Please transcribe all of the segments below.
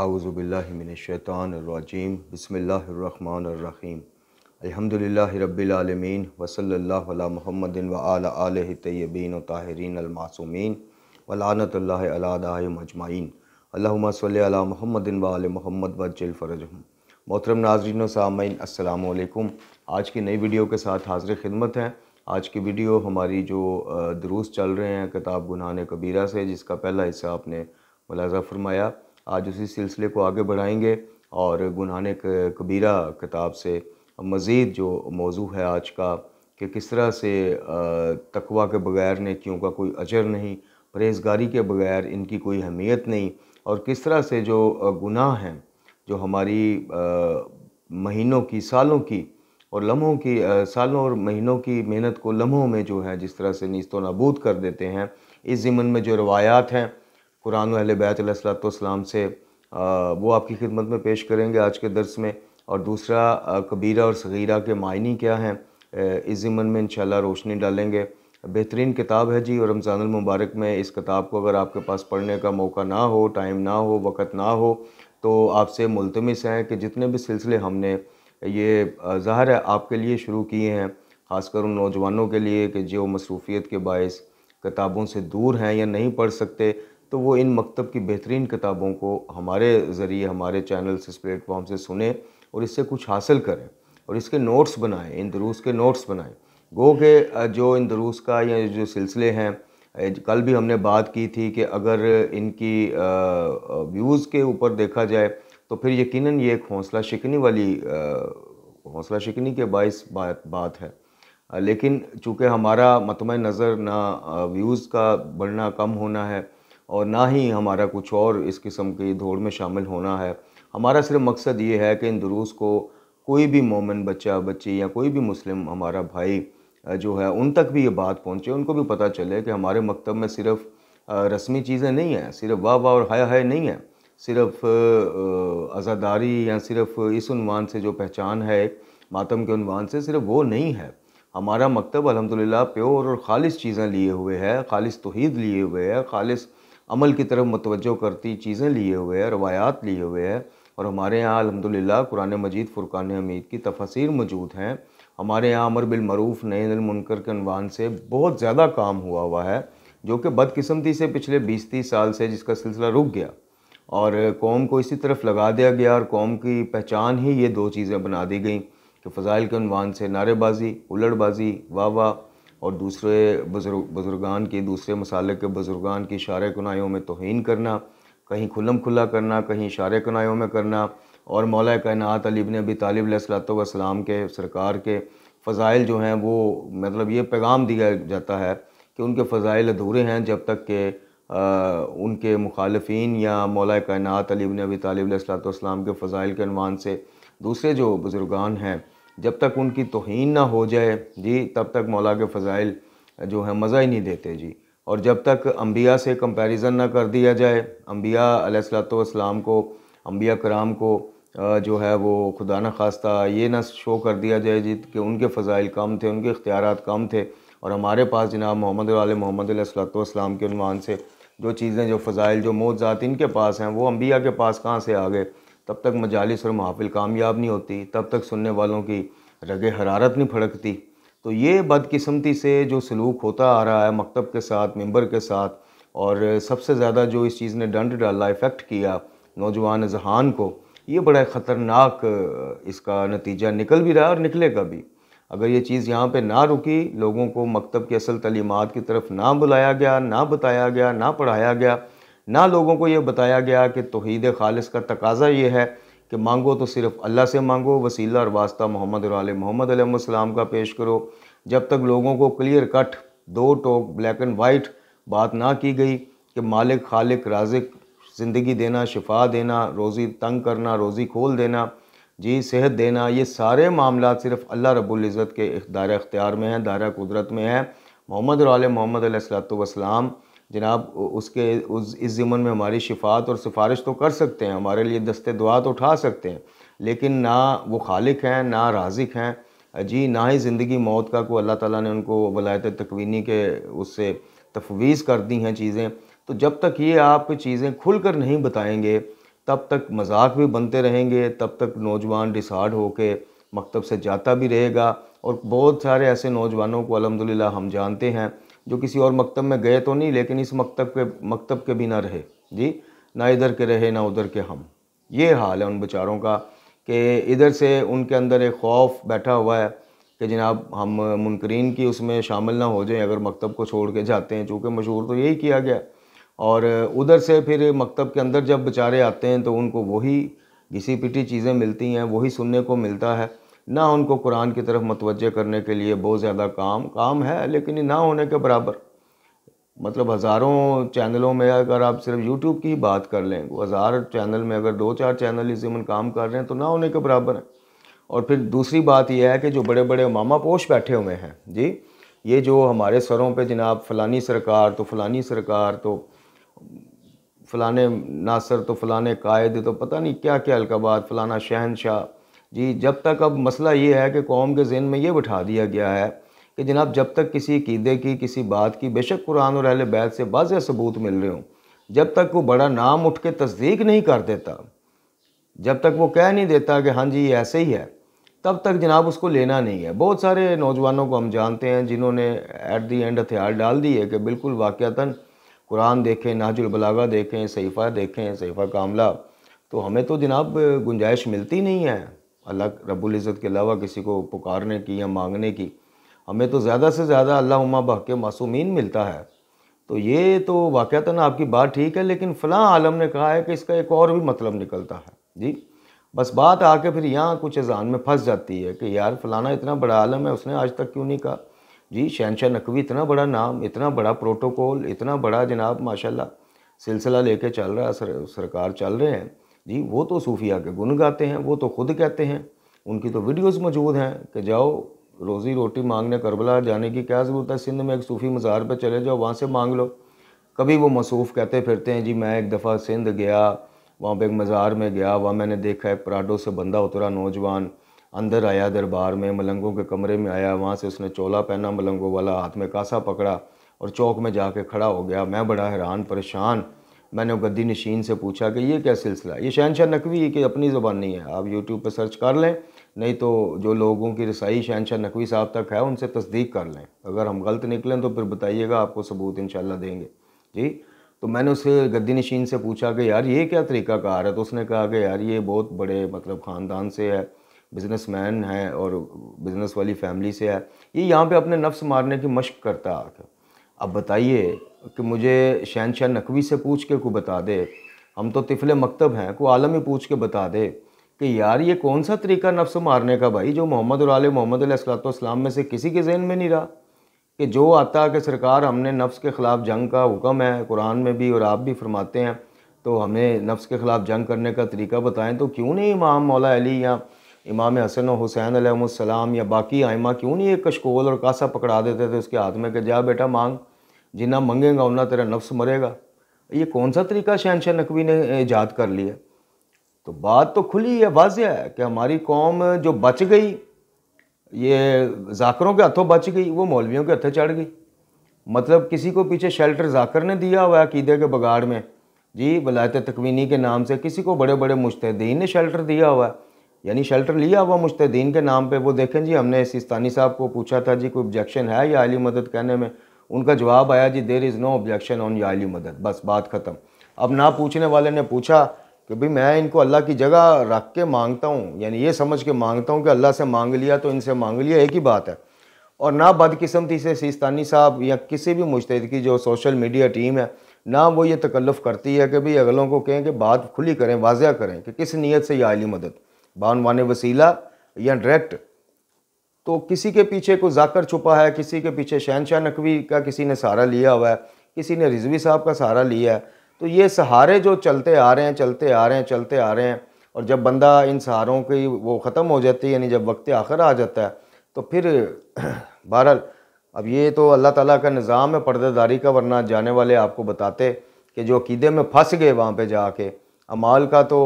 اعوذ باللہ من الشیطان الرجیم بسم اللہ الرحمن الرحیم الحمد رب العالمین وصلی اللہ علی محمد و علیہ علیہ و تاہرین الماعمین اللہ علی اللہ مجمعین اللہم صلی اللہ محمد و علی محمد وجل الفرج محترم ناظرین و سامعین السلام علیکم آج کی نئی ویڈیو کے ساتھ حاضر خدمت ہیں آج کی ویڈیو ہماری جو دروس چل رہے ہیں کتاب گناہ کبیرہ سے جس کا پہلا حصہ آپ نے ملاحظہ فرمایا آج اسی سلسلے کو آگے بڑھائیں گے اور گنانک کبیرہ کتاب سے مزید جو موضوع ہے آج کا کہ کس طرح سے تقوا کے بغیر نیکیوں کا کوئی اجر نہیں پرہیزگاری کے بغیر ان کی کوئی اہمیت نہیں اور کس طرح سے جو گناہ ہیں جو ہماری مہینوں کی سالوں کی اور لمحوں کی سالوں اور مہینوں کی محنت کو لمحوں میں جو ہے جس طرح سے نیست و نابود کر دیتے ہیں اس ضمن میں جو روایات ہیں قرآن اہل بیت علیہ السلاۃ والسلام سے وہ آپ کی خدمت میں پیش کریں گے آج کے درس میں اور دوسرا کبیرہ اور صغیرہ کے معنی کیا ہیں اس ضمن میں انشاءاللہ روشنی ڈالیں گے بہترین کتاب ہے جی اور رمضان المبارک میں اس کتاب کو اگر آپ کے پاس پڑھنے کا موقع نہ ہو ٹائم نہ ہو وقت نہ ہو تو آپ سے ملتمس ہیں کہ جتنے بھی سلسلے ہم نے یہ ظاہر ہے آپ کے لیے شروع کیے ہیں خاص کر ان نوجوانوں کے لیے کہ جو مصروفیت کے باعث کتابوں سے دور ہیں یا نہیں پڑھ سکتے تو وہ ان مکتب کی بہترین کتابوں کو ہمارے ذریعے ہمارے پلیٹ فارم سے سنیں اور اس سے کچھ حاصل کریں اور اس کے نوٹس بنائیں ان دروس کے نوٹس بنائیں گو کہ جو ان دروس کا یا جو سلسلے ہیں کل بھی ہم نے بات کی تھی کہ اگر ان کی ویوز کے اوپر دیکھا جائے تو پھر یقیناً یہ ایک حوصلہ شکنی والی حوصلہ شکنی کے باعث بات ہے لیکن چونکہ ہمارا مطمئن نظر نہ ویوز کا بڑھنا کم ہونا ہے اور نہ ہی ہمارا کچھ اور اس قسم کی دوڑ میں شامل ہونا ہے ہمارا صرف مقصد یہ ہے کہ ان دروس کو کوئی بھی مومن بچہ بچی یا کوئی بھی مسلم ہمارا بھائی جو ہے ان تک بھی یہ بات پہنچے ان کو بھی پتہ چلے کہ ہمارے مکتب میں صرف رسمی چیزیں نہیں ہیں صرف واہ واہ اور ہائے ہائے نہیں ہیں صرف ازاداری یا صرف اس عنوان سے جو پہچان ہے ماتم کے عنوان سے صرف وہ نہیں ہے ہمارا مکتب الحمدللہ پیور اور خالص چیزیں لیے ہوئے ہے خالص توحید لیے ہوئے ہے خالص عمل کی طرف متوجہ کرتی چیزیں لیے ہوئے ہیں روایات لیے ہوئے ہیں اور ہمارے یہاں الحمدللہ قرآن مجید فرقان حمید کی تفاصیر موجود ہیں ہمارے یہاں امر بالمعروف نین المنکر کے عنوان سے بہت زیادہ کام ہوا ہوا ہے جو کہ بد قسمتی سے پچھلے بیس تیس سال سے جس کا سلسلہ رک گیا اور قوم کو اسی طرف لگا دیا گیا اور قوم کی پہچان ہی یہ دو چیزیں بنا دی گئیں کہ فضائل کے عنوان سے نعرے بازی الڑ بازی واہ واہ اور دوسرے بزرگ بزرگان کی دوسرے مسالک کے بزرگان کی شار کنائیوں میں توہین کرنا کہیں کھلم کھلا کرنا کہیں اشار کنائیوں میں کرنا اور مولا کائنات علی ابی طالب علیہ الصلاۃ والسلام کے سرکار کے فضائل جو ہیں وہ مطلب یہ پیغام دیا جاتا ہے کہ ان کے فضائل ادھورے ہیں جب تک کہ ان کے مخالفین یا مولا کائنات علی ابی طالب علیہ السلام کے فضائل کے عنوان سے دوسرے جو بزرگان ہیں جب تک ان کی توہین نہ ہو جائے جی تب تک مولا کے فضائل جو ہیں مزہ ہی نہیں دیتے جی اور جب تک انبیاء سے کمپیریزن نہ کر دیا جائے انبیاء علیہ السلاۃ والسلام کو انبیاء کرام کو جو ہے وہ خدا نہ خواستہ یہ نہ شو کر دیا جائے جی کہ ان کے فضائل کم تھے ان کے اختیارات کم تھے اور ہمارے پاس جناب محمد علیہ محمد علیہ السلاۃ والسلام کے عنوان سے جو چیزیں جو فضائل جو موت ذات ان کے پاس ہیں وہ انبیاء کے پاس کہاں سے آ گئے تب تک مجالس اور محافل کامیاب نہیں ہوتی تب تک سننے والوں کی رگ حرارت نہیں پھڑکتی تو یہ بدقسمتی سے جو سلوک ہوتا آ رہا ہے مکتب کے ساتھ ممبر کے ساتھ اور سب سے زیادہ جو اس چیز نے ڈنڈ ڈالا افیکٹ کیا نوجوان ذہان کو یہ بڑا خطرناک اس کا نتیجہ نکل بھی رہا ہے اور نکلے گا بھی اگر یہ چیز یہاں پہ نہ رکی لوگوں کو مکتب کی اصل تعلیمات کی طرف نہ بلایا گیا نہ بتایا گیا نہ پڑھایا گیا نہ لوگوں کو یہ بتایا گیا کہ توحید خالص کا تقاضہ یہ ہے کہ مانگو تو صرف اللہ سے مانگو وسیلہ اور واسطہ محمد اور علیہ محمد علیہ السلام کا پیش کرو جب تک لوگوں کو کلیئر کٹ دو ٹوک بلیک اینڈ وائٹ بات نہ کی گئی کہ مالک خالق رازق زندگی دینا شفا دینا روزی تنگ کرنا روزی کھول دینا جی صحت دینا یہ سارے معاملات صرف اللہ رب العزت کے دائرہ اختیار میں ہیں دائرہ قدرت میں ہیں محمد اور علیہ محمد علیہ السلام جناب اس کے اس زمن ضمن میں ہماری شفاعت اور سفارش تو کر سکتے ہیں ہمارے لیے دست دعا تو اٹھا سکتے ہیں لیکن نہ وہ خالق ہیں نہ رازق ہیں جی نہ ہی زندگی موت کا کو اللہ تعالیٰ نے ان کو ولایت تکوینی کے اس سے تفویض کر دی ہیں چیزیں تو جب تک یہ آپ چیزیں کھل کر نہیں بتائیں گے تب تک مذاق بھی بنتے رہیں گے تب تک نوجوان ڈسارڈ ہو کے مکتب سے جاتا بھی رہے گا اور بہت سارے ایسے نوجوانوں کو الحمدللہ ہم جانتے ہیں جو کسی اور مکتب میں گئے تو نہیں لیکن اس مکتب کے مکتب کے بھی نہ رہے جی نہ ادھر کے رہے نہ ادھر کے ہم یہ حال ہے ان بیچاروں کا کہ ادھر سے ان کے اندر ایک خوف بیٹھا ہوا ہے کہ جناب ہم منکرین کی اس میں شامل نہ ہو جائیں اگر مکتب کو چھوڑ کے جاتے ہیں چونکہ مشہور تو یہی کیا گیا اور ادھر سے پھر مکتب کے اندر جب بیچارے آتے ہیں تو ان کو وہی گسی پٹی چیزیں ملتی ہیں وہی سننے کو ملتا ہے نہ ان کو قرآن کی طرف متوجہ کرنے کے لیے بہت زیادہ کام کام ہے لیکن یہ نہ ہونے کے برابر مطلب ہزاروں چینلوں میں اگر آپ صرف یوٹیوب کی ہی بات کر لیں وہ ہزار چینل میں اگر دو چار چینل ضمن کام کر رہے ہیں تو نہ ہونے کے برابر ہیں اور پھر دوسری بات یہ ہے کہ جو بڑے بڑے ماما پوش بیٹھے ہوئے ہیں جی یہ جو ہمارے سروں پہ جناب فلانی سرکار تو فلانی سرکار تو فلاں ناصر تو فلاں قائد تو پتہ نہیں کیا کیا القابات فلانا شہنشاہ جی جب تک اب مسئلہ یہ ہے کہ قوم کے ذہن میں یہ بٹھا دیا گیا ہے کہ جناب جب تک کسی عقیدے کی کسی بات کی بے شک قرآن اور اہل بیت سے واضح ثبوت مل رہے ہوں جب تک وہ بڑا نام اٹھ کے تصدیق نہیں کر دیتا جب تک وہ کہہ نہیں دیتا کہ ہاں جی یہ ایسے ہی ہے تب تک جناب اس کو لینا نہیں ہے بہت سارے نوجوانوں کو ہم جانتے ہیں جنہوں نے ایٹ دی اینڈ ہتھیار ڈال دی ہے کہ بالکل واقعتاً قرآن دیکھیں ناج البلاغا دیکھیں صحیفہ دیکھیں صحیفہ کاملہ تو ہمیں تو جناب گنجائش ملتی نہیں ہے اللہ رب العزت کے علاوہ کسی کو پکارنے کی یا مانگنے کی ہمیں تو زیادہ سے زیادہ اللہ بہ کے معصومین ملتا ہے تو یہ تو واقعہ نا آپ کی بات ٹھیک ہے لیکن فلاں عالم نے کہا ہے کہ اس کا ایک اور بھی مطلب نکلتا ہے جی بس بات آ کے پھر یہاں کچھ اذان میں پھنس جاتی ہے کہ یار فلانا اتنا بڑا عالم ہے اس نے آج تک کیوں نہیں کہا جی شہنشاہ نقوی اتنا بڑا نام اتنا بڑا پروٹوکول اتنا بڑا جناب ماشاءاللہ سلسلہ لے کے چل رہا ہے سرکار چل رہے ہیں جی وہ تو صوفیہ کے گن گاتے ہیں وہ تو خود کہتے ہیں ان کی تو ویڈیوز موجود ہیں کہ جاؤ روزی روٹی مانگنے کربلا جانے کی کیا ضرورت ہے سندھ میں ایک صوفی مزار پہ چلے جاؤ وہاں سے مانگ لو کبھی وہ مصروف کہتے پھرتے ہیں جی میں ایک دفعہ سندھ گیا وہاں پہ ایک مزار میں گیا وہاں میں نے دیکھا ایک پراڈو سے بندہ اترا نوجوان اندر آیا دربار میں ملنگوں کے کمرے میں آیا وہاں سے اس نے چولا پہنا ملنگوں والا ہاتھ میں کاسا پکڑا اور چوک میں جا کے کھڑا ہو گیا میں بڑا حیران پریشان میں نے گدی نشین سے پوچھا کہ یہ کیا سلسلہ ہے یہ شہنشاہ نقوی کہ اپنی زبان نہیں ہے آپ یوٹیوب پہ سرچ کر لیں نہیں تو جو لوگوں کی رسائی شہنشاہ نقوی صاحب تک ہے ان سے تصدیق کر لیں اگر ہم غلط نکلیں تو پھر بتائیے گا آپ کو ثبوت انشاءاللہ دیں گے جی تو میں نے اسے گدی نشین سے پوچھا کہ یار یہ کیا طریقہ کار ہے تو اس نے کہا کہ یار یہ بہت بڑے مطلب خاندان سے ہے بزنس مین ہے اور بزنس والی فیملی سے ہے یہ یہاں پہ اپنے نفس مارنے کی مشق کرتا ہے آ کے اب بتائیے کہ مجھے شہن نقوی سے پوچھ کے کو بتا دے ہم تو طفل مکتب ہیں کو ہی پوچھ کے بتا دے کہ یار یہ کون سا طریقہ نفس مارنے کا بھائی جو محمد اور علیہ محمد علیہ السلاۃ والسلام میں سے کسی کے ذہن میں نہیں رہا کہ جو آتا کہ سرکار ہم نے نفس کے خلاف جنگ کا حکم ہے قرآن میں بھی اور آپ بھی فرماتے ہیں تو ہمیں نفس کے خلاف جنگ کرنے کا طریقہ بتائیں تو کیوں نہیں امام مولا علی یا امام حسن و حسین علیہ السلام یا باقی آئمہ کیوں نہیں یہ کشکول اور کاسا پکڑا دیتے تھے اس کے ہاتھ میں کہ جا بیٹا مانگ جنہ منگیں گا انہا تیرا نفس مرے گا یہ کون سا طریقہ شہن نقوی نے ایجاد کر لیا تو بات تو کھلی ہے واضح ہے کہ ہماری قوم جو بچ گئی یہ زاکروں کے ہاتھوں بچ گئی وہ مولویوں کے ہتھے چڑھ گئی مطلب کسی کو پیچھے شیلٹر ذاکر نے دیا ہوا ہے عقیدے کے بگاڑ میں جی ولایت تکوینی کے نام سے کسی کو بڑے بڑے مشتین نے شیلٹر دیا ہوا ہے یعنی شیلٹر لیا ہوا مشتدین کے نام پہ وہ دیکھیں جی ہم نے سستانی صاحب کو پوچھا تھا جی کوئی آبجیکشن ہے یا علی مدد کہنے میں ان کا جواب آیا جی دیر از نو آبجیکشن آن یا علی مدد بس بات ختم اب نہ پوچھنے والے نے پوچھا کہ بھئی میں ان کو اللہ کی جگہ رکھ کے مانگتا ہوں یعنی یہ سمجھ کے مانگتا ہوں کہ اللہ سے مانگ لیا تو ان سے مانگ لیا ایک ہی بات ہے اور نہ بد سے سیستانی صاحب یا کسی بھی کی جو سوشل میڈیا ٹیم ہے نہ وہ یہ تکلف کرتی ہے کہ بھائی اگلوں کو کہیں کہ بات کھلی کریں واضح کریں کہ کس نیت سے یہ عالی مدد بانوان وسیلہ یا ڈائریکٹ تو کسی کے پیچھے کوئی ذاکر چھپا ہے کسی کے پیچھے شہنشاہ نقوی کا کسی نے سہارا لیا ہوا ہے کسی نے رضوی صاحب کا سہارا لیا ہے تو یہ سہارے جو چلتے آ رہے ہیں چلتے آ رہے ہیں چلتے آ رہے ہیں اور جب بندہ ان سہاروں کی وہ ختم ہو جاتی ہے یعنی جب وقت آخر آ جاتا ہے تو پھر بہرحال اب یہ تو اللہ تعالیٰ کا نظام ہے پردہ داری کا ورنہ جانے والے آپ کو بتاتے کہ جو عقیدے میں پھنس گئے وہاں پہ جا کے امال کا تو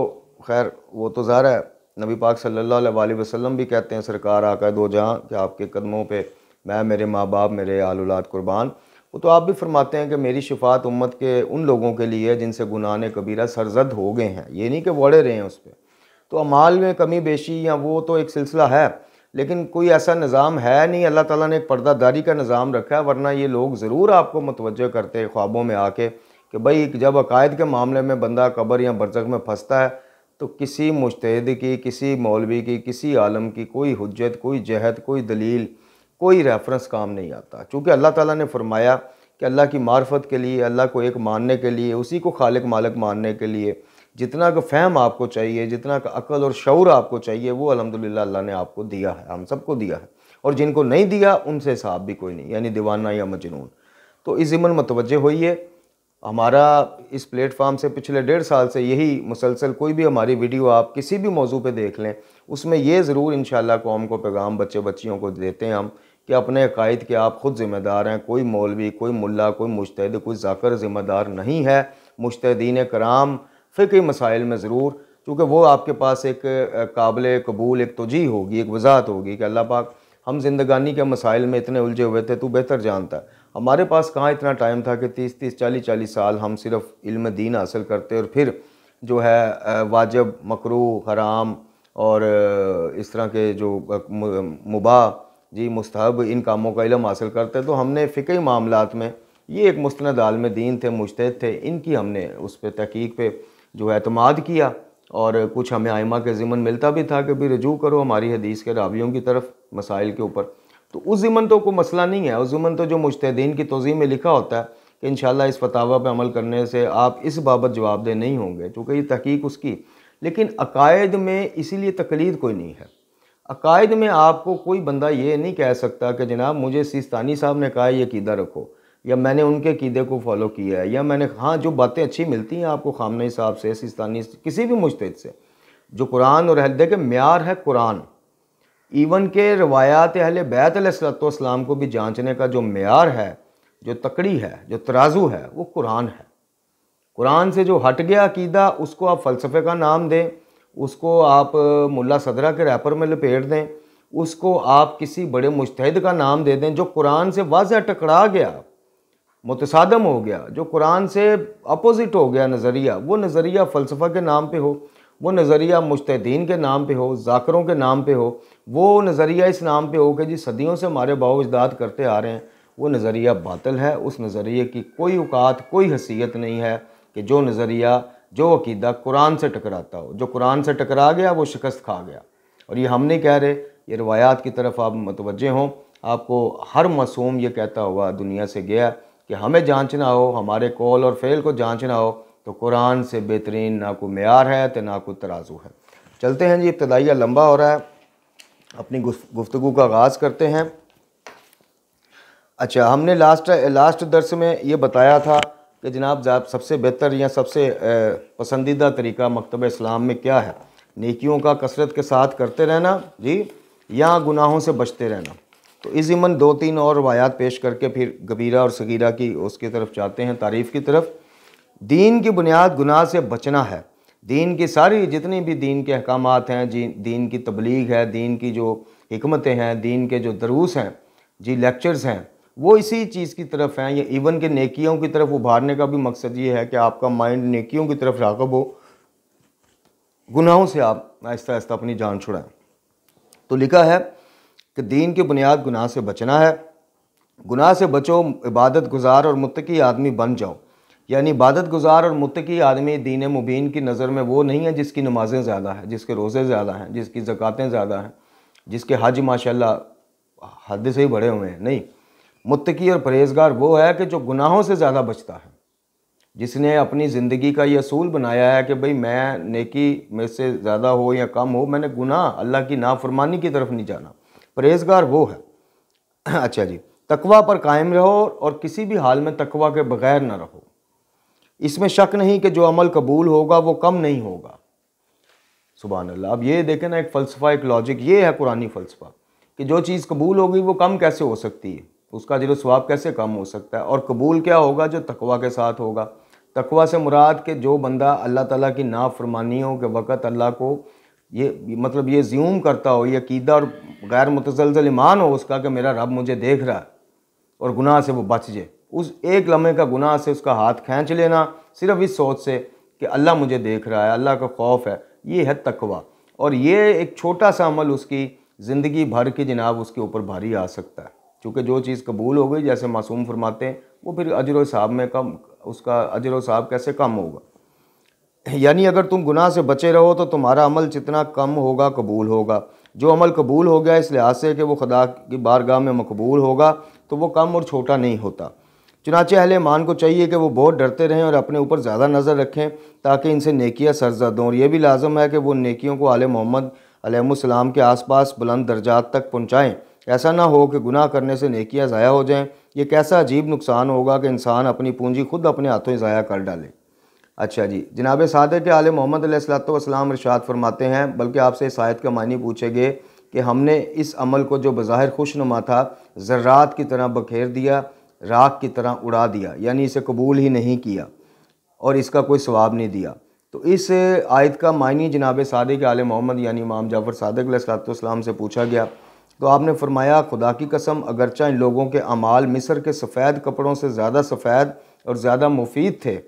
خیر وہ تو ظاہر ہے نبی پاک صلی اللہ علیہ وسلم بھی کہتے ہیں سرکار آقا دو جہاں کہ آپ کے قدموں پہ میں میرے ماں باپ میرے آل اولاد قربان وہ تو آپ بھی فرماتے ہیں کہ میری شفاعت امت کے ان لوگوں کے لیے جن سے گناہ کبیرہ سرزد ہو گئے ہیں یہ نہیں کہ وڑے رہے ہیں اس پہ تو امال میں کمی بیشی یا وہ تو ایک سلسلہ ہے لیکن کوئی ایسا نظام ہے نہیں اللہ تعالیٰ نے ایک پردہ داری کا نظام رکھا ہے ورنہ یہ لوگ ضرور آپ کو متوجہ کرتے خوابوں میں آ کے کہ بھائی جب عقائد کے معاملے میں بندہ قبر یا برزخ میں پھنستا ہے تو کسی مشتحد کی کسی مولوی کی کسی عالم کی کوئی حجت کوئی جہد کوئی دلیل کوئی ریفرنس کام نہیں آتا چونکہ اللہ تعالیٰ نے فرمایا کہ اللہ کی معرفت کے لیے اللہ کو ایک ماننے کے لیے اسی کو خالق مالک ماننے کے لیے جتنا کا فہم آپ کو چاہیے جتنا کا عقل اور شعور آپ کو چاہیے وہ الحمدللہ اللہ نے آپ کو دیا ہے ہم سب کو دیا ہے اور جن کو نہیں دیا ان سے حساب بھی کوئی نہیں یعنی دیوانہ یا مجنون تو اس ضمن متوجہ ہوئیے ہمارا اس پلیٹ فارم سے پچھلے ڈیڑھ سال سے یہی مسلسل کوئی بھی ہماری ویڈیو آپ کسی بھی موضوع پہ دیکھ لیں اس میں یہ ضرور انشاءاللہ قوم کو پیغام بچے بچیوں کو دیتے ہیں ہم کہ اپنے عقائد کے آپ خود ذمہ دار ہیں کوئی مولوی کوئی ملا کوئی مشتد کوئی ذاکر ذمہ دار نہیں ہے مشتین کرام فقی مسائل میں ضرور چونکہ وہ آپ کے پاس ایک قابل قبول ایک توجی ہوگی ایک وضاحت ہوگی کہ اللہ پاک ہم زندگانی کے مسائل میں اتنے الجھے ہوئے تھے تو بہتر جانتا ہے ہمارے پاس کہاں اتنا ٹائم تھا کہ تیس تیس چالیس چالیس سال ہم صرف علم دین حاصل کرتے اور پھر جو ہے واجب مکرو حرام اور اس طرح کے جو مباح جی مستحب ان کاموں کا علم حاصل کرتے تو ہم نے فقہی معاملات میں یہ ایک مستند عالم دین تھے مشتد تھے ان کی ہم نے اس پہ تحقیق پہ جو اعتماد کیا اور کچھ ہمیں آئمہ کے ضمن ملتا بھی تھا کہ بھی رجوع کرو ہماری حدیث کے راویوں کی طرف مسائل کے اوپر تو اس ضمن تو کوئی مسئلہ نہیں ہے اس ضمن تو جو مجتہدین کی توضیع میں لکھا ہوتا ہے کہ انشاءاللہ اس فتاوہ پہ عمل کرنے سے آپ اس بابت جواب دہ نہیں ہوں گے چونکہ یہ تحقیق اس کی لیکن عقائد میں اسی لیے تقلید کوئی نہیں ہے عقائد میں آپ کو کوئی بندہ یہ نہیں کہہ سکتا کہ جناب مجھے سیستانی صاحب نے کہا یہ قیدہ رکھو یا میں نے ان کے قیدے کو فالو کیا ہے یا میں نے ہاں جو باتیں اچھی ملتی ہیں آپ کو خامنہ صاحب سے سیستانی کسی بھی مجتہد سے جو قرآن اور عہدے کے معیار ہے قرآن ایون کہ روایات اہل بیت علیہ السلۃ والسلام کو بھی جانچنے کا جو معیار ہے جو تکڑی ہے جو ترازو ہے وہ قرآن ہے قرآن سے جو ہٹ گیا عقیدہ اس کو آپ فلسفے کا نام دیں اس کو آپ ملا صدرہ کے ریپر میں لپیٹ دیں اس کو آپ کسی بڑے مشتحد کا نام دے دیں جو قرآن سے واضح ٹکرا گیا متصادم ہو گیا جو قرآن سے اپوزٹ ہو گیا نظریہ وہ نظریہ فلسفہ کے نام پہ ہو وہ نظریہ مشتدین کے نام پہ ہو زاکروں کے نام پہ ہو وہ نظریہ اس نام پہ ہو کہ جی صدیوں سے ہمارے باؤ اجداد کرتے آ رہے ہیں وہ نظریہ باطل ہے اس نظریے کی کوئی اوقات کوئی حیثیت نہیں ہے کہ جو نظریہ جو عقیدہ قرآن سے ٹکراتا ہو جو قرآن سے ٹکرا گیا وہ شکست کھا گیا اور یہ ہم نہیں کہہ رہے یہ روایات کی طرف آپ متوجہ ہوں آپ کو ہر معصوم یہ کہتا ہوا دنیا سے گیا کہ ہمیں جانچنا ہو ہمارے کول اور فعل کو جانچنا ہو تو قرآن سے بہترین نہ کوئی معیار ہے تو نہ کو ترازو ہے چلتے ہیں جی ابتدائیہ لمبا ہو رہا ہے اپنی گفتگو کا آغاز کرتے ہیں اچھا ہم نے لاسٹ لاسٹ درس میں یہ بتایا تھا کہ جناب سب سے بہتر یا سب سے پسندیدہ طریقہ مکتب اسلام میں کیا ہے نیکیوں کا کثرت کے ساتھ کرتے رہنا جی یا گناہوں سے بچتے رہنا تو اس ضمن دو تین اور روایات پیش کر کے پھر گبیرہ اور صغیرہ کی اس کی طرف جاتے ہیں تعریف کی طرف دین کی بنیاد گناہ سے بچنا ہے دین کی ساری جتنی بھی دین کے احکامات ہیں جی دین کی تبلیغ ہے دین کی جو حکمتیں ہیں دین کے جو دروس ہیں جی لیکچرز ہیں وہ اسی چیز کی طرف ہیں یا ایون کہ نیکیوں کی طرف ابھارنے کا بھی مقصد یہ ہے کہ آپ کا مائنڈ نیکیوں کی طرف راغب ہو گناہوں سے آپ آہستہ آہستہ اپنی جان چھڑائیں تو لکھا ہے کہ دین کی بنیاد گناہ سے بچنا ہے گناہ سے بچو عبادت گزار اور متقی آدمی بن جاؤ یعنی عبادت گزار اور متقی آدمی دین مبین کی نظر میں وہ نہیں ہے جس کی نمازیں زیادہ ہیں جس کے روزے زیادہ ہیں جس کی زکاتیں زیادہ ہیں جس کے حج ماشاءاللہ حد سے ہی بڑے ہوئے ہیں نہیں متقی اور پرہیزگار وہ ہے کہ جو گناہوں سے زیادہ بچتا ہے جس نے اپنی زندگی کا یہ اصول بنایا ہے کہ بھئی میں نیکی میں سے زیادہ ہو یا کم ہو میں نے گناہ اللہ کی نافرمانی کی طرف نہیں جانا پرہیزگار وہ ہے اچھا جی تقوی پر قائم رہو اور کسی بھی حال میں تقوی کے بغیر نہ رہو اس میں شک نہیں کہ جو عمل قبول ہوگا وہ کم نہیں ہوگا سبحان اللہ اب یہ دیکھیں نا ایک فلسفہ ایک لاجک یہ ہے قرآن فلسفہ کہ جو چیز قبول ہوگی وہ کم کیسے ہو سکتی ہے اس کا جلو و ثواب کیسے کم ہو سکتا ہے اور قبول کیا ہوگا جو تقوا کے ساتھ ہوگا تقوہ سے مراد کہ جو بندہ اللہ تعالیٰ کی نافرمانیوں کے وقت اللہ کو یہ مطلب یہ زیوم کرتا ہو یہ عقیدہ اور غیر متزلزل ایمان ہو اس کا کہ میرا رب مجھے دیکھ رہا ہے اور گناہ سے وہ بچ جائے اس ایک لمحے کا گناہ سے اس کا ہاتھ کھینچ لینا صرف اس سوچ سے کہ اللہ مجھے دیکھ رہا ہے اللہ کا خوف ہے یہ ہے تقوی اور یہ ایک چھوٹا سا عمل اس کی زندگی بھر کی جناب اس کے اوپر بھاری آ سکتا ہے چونکہ جو چیز قبول ہو گئی جیسے معصوم فرماتے ہیں وہ پھر اجر و صاحب میں کم اس کا اجر و صاحب کیسے کم ہوگا یعنی اگر تم گناہ سے بچے رہو تو تمہارا عمل جتنا کم ہوگا قبول ہوگا جو عمل قبول ہو گیا اس لحاظ سے کہ وہ خدا کی بارگاہ میں مقبول ہوگا تو وہ کم اور چھوٹا نہیں ہوتا چنانچہ اہل ایمان کو چاہیے کہ وہ بہت ڈرتے رہیں اور اپنے اوپر زیادہ نظر رکھیں تاکہ ان سے نیکیاں سرزد دوں اور یہ بھی لازم ہے کہ وہ نیکیوں کو آل محمد علیہ السلام کے آس پاس بلند درجات تک پہنچائیں ایسا نہ ہو کہ گناہ کرنے سے نیکیاں ضائع ہو جائیں یہ کیسا عجیب نقصان ہوگا کہ انسان اپنی پونجی خود اپنے ہاتھوں ضائع کر ڈالے اچھا جی جناب صادق کے آل محمد علیہ السلّۃ والسلام ارشاد فرماتے ہیں بلکہ آپ سے آیت کا معنی پوچھے گے کہ ہم نے اس عمل کو جو بظاہر خوش نما تھا ذرات کی طرح بکھیر دیا راکھ کی طرح اڑا دیا یعنی اسے قبول ہی نہیں کیا اور اس کا کوئی ثواب نہیں دیا تو اس آیت کا معنی جناب صادق آل محمد یعنی امام جعفر صادق علیہ السلام سے پوچھا گیا تو آپ نے فرمایا خدا کی قسم اگرچہ ان لوگوں کے اعمال مصر کے سفید کپڑوں سے زیادہ سفید اور زیادہ مفید تھے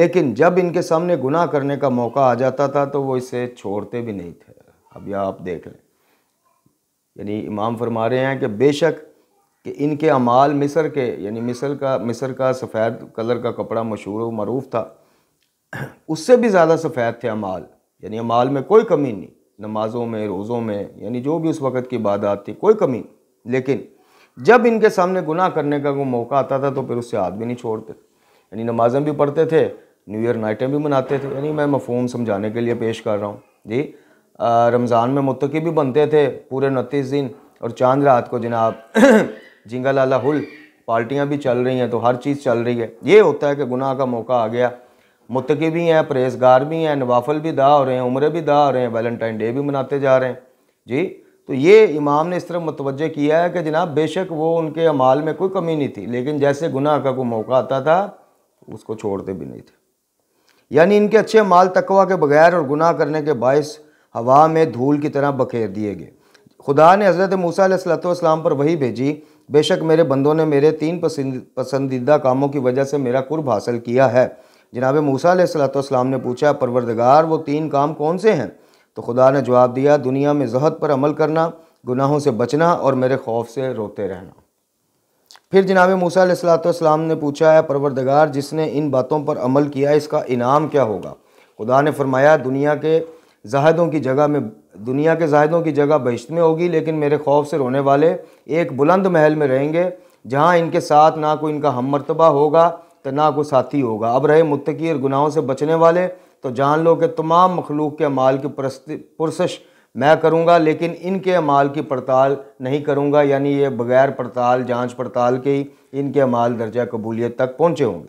لیکن جب ان کے سامنے گناہ کرنے کا موقع آ جاتا تھا تو وہ اسے چھوڑتے بھی نہیں تھے اب یہ آپ دیکھ لیں یعنی امام فرما رہے ہیں کہ بے شک کہ ان کے عمال مصر کے یعنی مصر کا مصر کا سفید کلر کا کپڑا مشہور و معروف تھا اس سے بھی زیادہ سفید تھے اعمال یعنی عمال میں کوئی کمی نہیں نمازوں میں روزوں میں یعنی جو بھی اس وقت کی بات تھی کوئی کمی نہیں لیکن جب ان کے سامنے گناہ کرنے کا کوئی موقع آتا تھا تو پھر اس سے ہاتھ بھی نہیں چھوڑتے یعنی نمازیں بھی پڑھتے تھے نیو ایئر نائٹیں بھی مناتے تھے یعنی میں مفہوم سمجھانے کے لیے پیش کر رہا ہوں جی رمضان میں متقی بھی بنتے تھے پورے انتیس دن اور چاند رات کو جناب جنگا لالا ہل پارٹیاں بھی چل رہی ہیں تو ہر چیز چل رہی ہے یہ ہوتا ہے کہ گناہ کا موقع آ گیا متقی بھی ہیں پرہیزگار بھی ہیں نوافل بھی دا ہو رہے ہیں عمرے بھی دا ہو رہے ہیں ویلنٹائن ڈے بھی مناتے جا رہے ہیں جی تو یہ امام نے اس طرح متوجہ کیا ہے کہ جناب بے شک وہ ان کے عمال میں کوئی کمی نہیں تھی لیکن جیسے گناہ کا کوئی موقع آتا تھا اس کو چھوڑتے بھی نہیں تھے یعنی ان کے اچھے مال تقوا کے بغیر اور گناہ کرنے کے باعث ہوا میں دھول کی طرح بکھیر دیے گئے خدا نے حضرت موسیٰ علیہ السلام والسلام پر وہی بھیجی بے شک میرے بندوں نے میرے تین پسندیدہ کاموں کی وجہ سے میرا قرب حاصل کیا ہے جناب موسیٰ علیہ والسلام نے پوچھا پروردگار وہ تین کام کون سے ہیں تو خدا نے جواب دیا دنیا میں زہد پر عمل کرنا گناہوں سے بچنا اور میرے خوف سے روتے رہنا پھر جناب موسیٰ علیہ والسلام نے پوچھا ہے پروردگار جس نے ان باتوں پر عمل کیا اس کا انعام کیا ہوگا خدا نے فرمایا دنیا کے زاہدوں کی جگہ میں دنیا کے زاہدوں کی جگہ بہشت میں ہوگی لیکن میرے خوف سے رونے والے ایک بلند محل میں رہیں گے جہاں ان کے ساتھ نہ کوئی ان کا ہم مرتبہ ہوگا تو نہ کوئی ساتھی ہوگا اب رہے متقی اور گناہوں سے بچنے والے تو جان لو کہ تمام مخلوق کے اعمال کی پرست پرسش میں کروں گا لیکن ان کے اعمال کی پڑتال نہیں کروں گا یعنی یہ بغیر پڑتال جانچ پڑتال کے ہی ان کے اعمال درجہ قبولیت تک پہنچے ہوں گے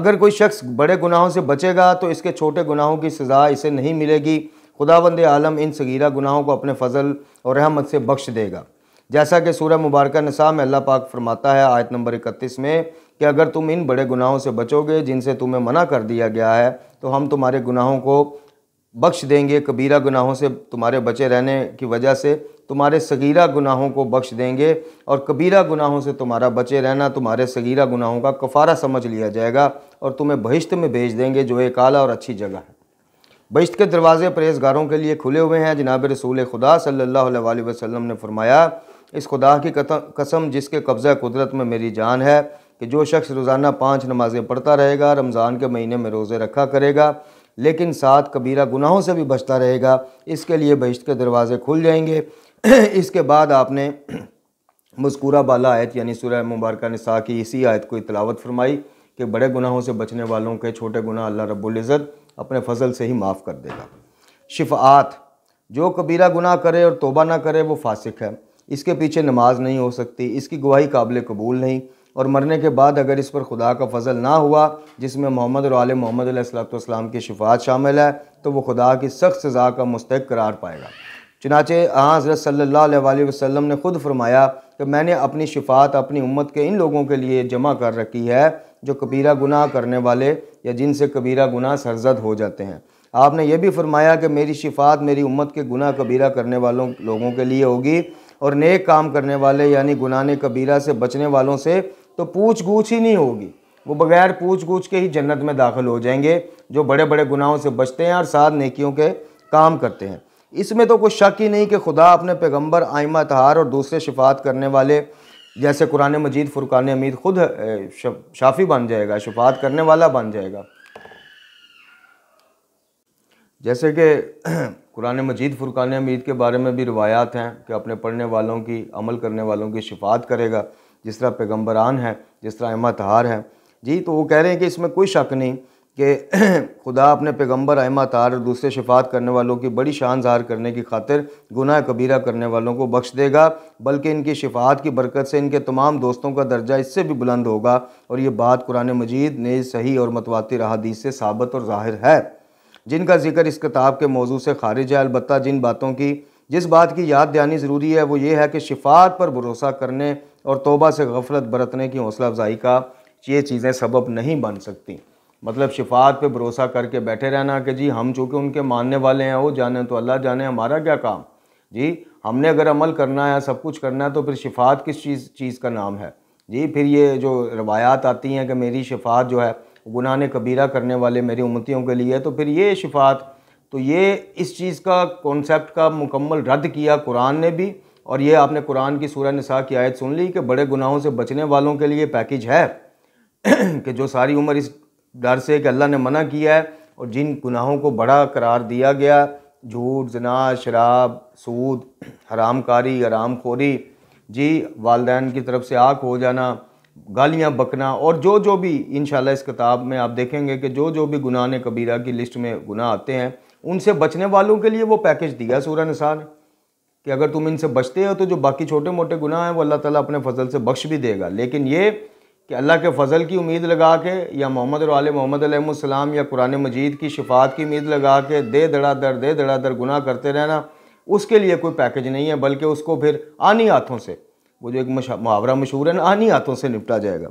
اگر کوئی شخص بڑے گناہوں سے بچے گا تو اس کے چھوٹے گناہوں کی سزا اسے نہیں ملے گی خدا بند عالم ان صغیرہ گناہوں کو اپنے فضل اور رحمت سے بخش دے گا جیسا کہ سورہ مبارکہ نساء میں اللہ پاک فرماتا ہے آیت نمبر اکتیس میں کہ اگر تم ان بڑے گناہوں سے بچو گے جن سے تمہیں منع کر دیا گیا ہے تو ہم تمہارے گناہوں کو بخش دیں گے کبیرہ گناہوں سے تمہارے بچے رہنے کی وجہ سے تمہارے صغیرہ گناہوں کو بخش دیں گے اور کبیرہ گناہوں سے تمہارا بچے رہنا تمہارے سغیرہ گناہوں کا کفارہ سمجھ لیا جائے گا اور تمہیں بہشت میں بھیج دیں گے جو ایک اعلیٰ اور اچھی جگہ ہے بشت کے دروازے پریزگاروں کے لیے کھلے ہوئے ہیں جناب رسول خدا صلی اللہ علیہ وسلم نے فرمایا اس خدا کی قسم جس کے قبضہ قدرت میں میری جان ہے کہ جو شخص روزانہ پانچ نمازیں پڑھتا رہے گا رمضان کے مہینے میں روزے رکھا کرے گا لیکن ساتھ کبیرہ گناہوں سے بھی بچتا رہے گا اس کے لیے بہشت کے دروازے کھل جائیں گے اس کے بعد آپ نے مذکورہ بالا آیت یعنی سورہ مبارکہ نساء کی اسی آیت کو تلاوت فرمائی کہ بڑے گناہوں سے بچنے والوں کے چھوٹے گناہ اللہ رب العزت اپنے فضل سے ہی معاف کر دے گا شفاعت جو قبیرہ گناہ کرے اور توبہ نہ کرے وہ فاسق ہے اس کے پیچھے نماز نہیں ہو سکتی اس کی گواہی قابل قبول نہیں اور مرنے کے بعد اگر اس پر خدا کا فضل نہ ہوا جس میں محمد اور عالم محمد علیہ السلام والسلام کی شفاعت شامل ہے تو وہ خدا کی سخت سزا کا مستحق قرار پائے گا چنانچہ آن حضرت صلی اللہ علیہ وآلہ وسلم نے خود فرمایا کہ میں نے اپنی شفاعت اپنی امت کے ان لوگوں کے لیے جمع کر رکھی ہے جو کبیرہ گناہ کرنے والے یا جن سے کبیرہ گناہ سرزد ہو جاتے ہیں آپ نے یہ بھی فرمایا کہ میری شفاعت میری امت کے گناہ کبیرہ کرنے والوں لوگوں کے لیے ہوگی اور نیک کام کرنے والے یعنی گناہ نے سے بچنے والوں سے تو پوچھ گچھ ہی نہیں ہوگی وہ بغیر پوچھ گچھ کے ہی جنت میں داخل ہو جائیں گے جو بڑے بڑے گناہوں سے بچتے ہیں اور ساتھ نیکیوں کے کام کرتے ہیں اس میں تو کوئی شک ہی نہیں کہ خدا اپنے پیغمبر آئمہ تہار اور دوسرے شفاعت کرنے والے جیسے قرآن مجید فرقان امید خود شافی بن جائے گا شفاعت کرنے والا بن جائے گا جیسے کہ قرآن مجید فرقان امید کے بارے میں بھی روایات ہیں کہ اپنے پڑھنے والوں کی عمل کرنے والوں کی شفاعت کرے گا جس طرح پیغمبران ہیں جس طرح احمد ہار ہیں جی تو وہ کہہ رہے ہیں کہ اس میں کوئی شک نہیں کہ خدا اپنے پیغمبر احمد تار اور دوسرے شفاعت کرنے والوں کی بڑی شان ظاہر کرنے کی خاطر گناہ کبیرہ کرنے والوں کو بخش دے گا بلکہ ان کی شفاعت کی برکت سے ان کے تمام دوستوں کا درجہ اس سے بھی بلند ہوگا اور یہ بات قرآن مجید نے صحیح اور متواتی احادیث سے ثابت اور ظاہر ہے جن کا ذکر اس کتاب کے موضوع سے خارج ہے البتہ جن باتوں کی جس بات کی یاد دہانی ضروری ہے وہ یہ ہے کہ شفاعت پر بھروسہ کرنے اور توبہ سے غفلت برتنے کی حوصلہ افزائی کا یہ چیزیں سبب نہیں بن سکتیں مطلب شفاعت پہ بھروسہ کر کے بیٹھے رہنا کہ جی ہم چونکہ ان کے ماننے والے ہیں وہ جانے تو اللہ جانے ہمارا کیا کام جی ہم نے اگر عمل کرنا ہے سب کچھ کرنا ہے تو پھر شفاعت کس چیز چیز کا نام ہے جی پھر یہ جو روایات آتی ہیں کہ میری شفاعت جو ہے گناہ نے کرنے والے میری امتیوں کے لیے تو پھر یہ شفاعت تو یہ اس چیز کا کانسیپٹ کا مکمل رد کیا قرآن نے بھی اور یہ آپ نے قرآن کی سورہ نساء کی آیت سن لی کہ بڑے گناہوں سے بچنے والوں کے لیے پیکیج ہے کہ جو ساری عمر اس ڈر سے کہ اللہ نے منع کیا ہے اور جن گناہوں کو بڑا قرار دیا گیا جھوٹ زنا شراب سود حرام کاری حرام خوری جی والدین کی طرف سے آگ ہو جانا گالیاں بکنا اور جو جو بھی انشاءاللہ اس کتاب میں آپ دیکھیں گے کہ جو جو بھی گناہ نے کبیرہ کی لسٹ میں گناہ آتے ہیں ان سے بچنے والوں کے لیے وہ پیکج دیا سورہ نساء نے کہ اگر تم ان سے بچتے ہو تو جو باقی چھوٹے موٹے گناہ ہیں وہ اللہ تعالیٰ اپنے فضل سے بخش بھی دے گا لیکن یہ کہ اللہ کے فضل کی امید لگا کے یا محمد اور علیہ محمد علیہ السلام یا قرآن مجید کی شفاعت کی امید لگا کے دے دڑا در دے دڑا در گناہ کرتے رہنا اس کے لیے کوئی پیکج نہیں ہے بلکہ اس کو پھر آنی ہاتھوں سے وہ جو ایک محاورہ مشہور ہے نا آنی ہاتھوں سے نپٹا جائے گا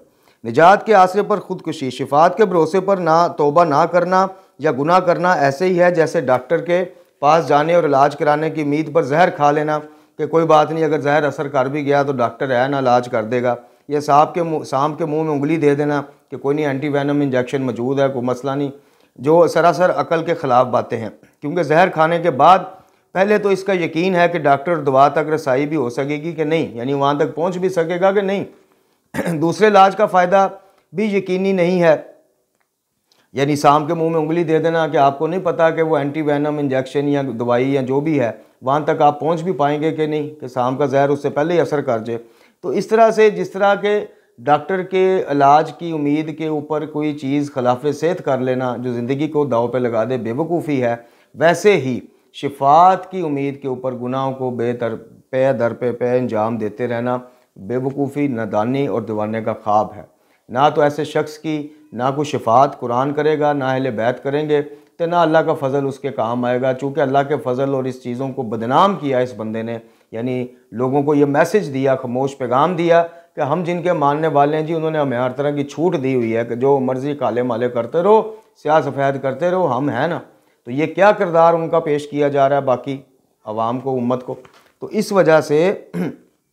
نجات کے آسرے پر خودکشی شفاعت کے بھروسے پر نہ توبہ نہ کرنا یا گناہ کرنا ایسے ہی ہے جیسے ڈاکٹر کے پاس جانے اور علاج کرانے کی امید پر زہر کھا لینا کہ کوئی بات نہیں اگر زہر اثر کر بھی گیا تو ڈاکٹر ہے نہ علاج کر دے گا یا سانپ کے منہ سامپ کے منہ میں انگلی دے دینا کہ کوئی نہیں اینٹی وینم انجیکشن موجود ہے کوئی مسئلہ نہیں جو سراسر عقل کے خلاف باتیں ہیں کیونکہ زہر کھانے کے بعد پہلے تو اس کا یقین ہے کہ ڈاکٹر دعا تک رسائی بھی ہو سکے گی کہ نہیں یعنی وہاں تک پہنچ بھی سکے گا کہ نہیں دوسرے علاج کا فائدہ بھی یقینی نہیں ہے یعنی سام کے منہ میں انگلی دے دینا کہ آپ کو نہیں پتا کہ وہ اینٹی وینم انجیکشن یا دوائی یا جو بھی ہے وہاں تک آپ پہنچ بھی پائیں گے کہ نہیں کہ سام کا زہر اس سے پہلے ہی اثر کر جائے تو اس طرح سے جس طرح کے ڈاکٹر کے علاج کی امید کے اوپر کوئی چیز خلاف صحت کر لینا جو زندگی کو داؤ پہ لگا دے بے وقوفی ہے ویسے ہی شفات کی امید کے اوپر گناہوں کو بے تر پے در پہ پے انجام دیتے رہنا بے وقوفی ندانی اور دیوانے کا خواب ہے نہ تو ایسے شخص کی نہ کوئی شفاعت قرآن کرے گا نہ اہل بیت کریں گے تو نہ اللہ کا فضل اس کے کام آئے گا چونکہ اللہ کے فضل اور اس چیزوں کو بدنام کیا اس بندے نے یعنی لوگوں کو یہ میسج دیا خموش پیغام دیا کہ ہم جن کے ماننے والے ہیں جی انہوں نے ہمیں ہر طرح کی چھوٹ دی ہوئی ہے کہ جو مرضی کالے مالے کرتے رہو سیاہ سفید کرتے رہو ہم ہیں نا تو یہ کیا کردار ان کا پیش کیا جا رہا ہے باقی عوام کو امت کو تو اس وجہ سے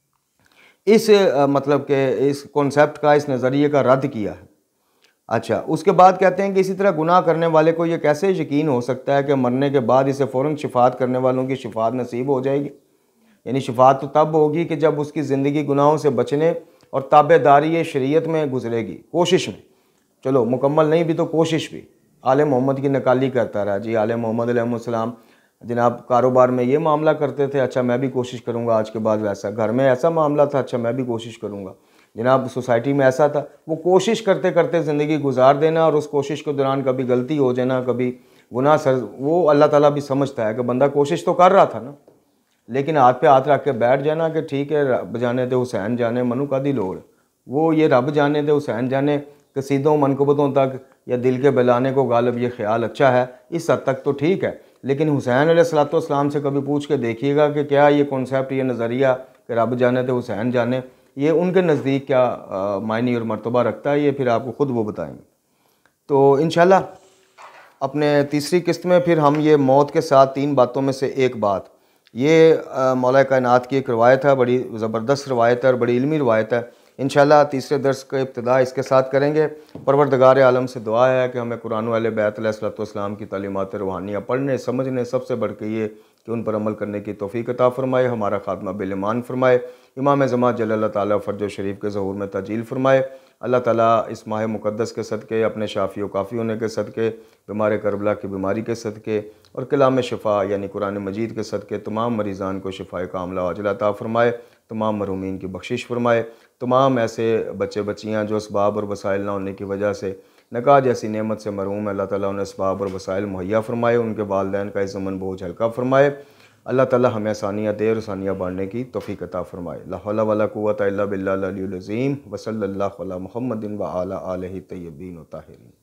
اس مطلب کہ اس کانسیپٹ کا اس نظریے کا رد کیا ہے اچھا اس کے بعد کہتے ہیں کہ اسی طرح گناہ کرنے والے کو یہ کیسے یقین ہو سکتا ہے کہ مرنے کے بعد اسے فوراً شفاعت کرنے والوں کی شفاعت نصیب ہو جائے گی یعنی شفاعت تو تب ہوگی کہ جب اس کی زندگی گناہوں سے بچنے اور تابے داری شریعت میں گزرے گی کوشش میں چلو مکمل نہیں بھی تو کوشش بھی آل محمد کی نکالی کرتا رہا جی آل محمد علیہ السلام جناب کاروبار میں یہ معاملہ کرتے تھے اچھا میں بھی کوشش کروں گا آج کے بعد ویسا گھر میں ایسا معاملہ تھا اچھا میں بھی کوشش کروں گا جناب سوسائٹی میں ایسا تھا وہ کوشش کرتے کرتے زندگی گزار دینا اور اس کوشش کے دوران کبھی غلطی ہو جانا کبھی گناہ سر وہ اللہ تعالیٰ بھی سمجھتا ہے کہ بندہ کوشش تو کر رہا تھا نا لیکن ہاتھ پہ ہاتھ رکھ کے بیٹھ جانا کہ ٹھیک ہے رب جانے تھے حسین جانے منو کا لوڑ اور وہ یہ رب جانے تھے حسین جانے قصیدوں منقبتوں تک یا دل کے بلانے کو غالب یہ خیال اچھا ہے اس حد تک تو ٹھیک ہے لیکن حسین علیہ السلاۃ والسلام سے کبھی پوچھ کے دیکھیے گا کہ کیا یہ کانسیپٹ یہ نظریہ کہ رب جانے تھے حسین جانے یہ ان کے نزدیک کیا معنی اور مرتبہ رکھتا ہے یہ پھر آپ کو خود وہ بتائیں گے تو انشاءاللہ اپنے تیسری قسط میں پھر ہم یہ موت کے ساتھ تین باتوں میں سے ایک بات یہ مولا کائنات کی ایک روایت ہے بڑی زبردست روایت ہے اور بڑی علمی روایت ہے انشاءاللہ تیسرے درس کا ابتدا اس کے ساتھ کریں گے پروردگار عالم سے دعا ہے کہ ہمیں قرآن والے بیت علیہ السلام کی تعلیمات روحانیہ پڑھنے سمجھنے سب سے بڑھ کے یہ کہ ان پر عمل کرنے کی توفیق عطا فرمائے ہمارا خاتمہ بلیمان فرمائے امام زمان جل اللہ تعالیٰ فرج و شریف کے ظہور میں تجیل فرمائے اللہ تعالیٰ اس ماہ مقدس کے صدقے اپنے شافی و کافی ہونے کے صدقے بیمار کربلا کی بیماری کے صدقے اور کلام شفا یعنی قرآن مجید کے صدقے تمام مریضان کو شفا کاملہ عاملہ عطا فرمائے تمام مرومین کی بخشش فرمائے تمام ایسے بچے بچیاں جو اسباب اور وسائل نہ ہونے کی وجہ سے نکاح جیسی نعمت سے مروم ہے اللہ تعالیٰ انہیں اسباب اور وسائل مہیا فرمائے ان کے والدین کا اس زمن بہت ہلکا فرمائے اللہ تعالی ہمیں آسانیہ دے اور آسانیہ بڑھنے کی توفیق عطا فرمائے لا حول ولا قوت باللہ العلی العظیم وصلی اللہ علی محمد و علی آلہ طیبین و طاہرین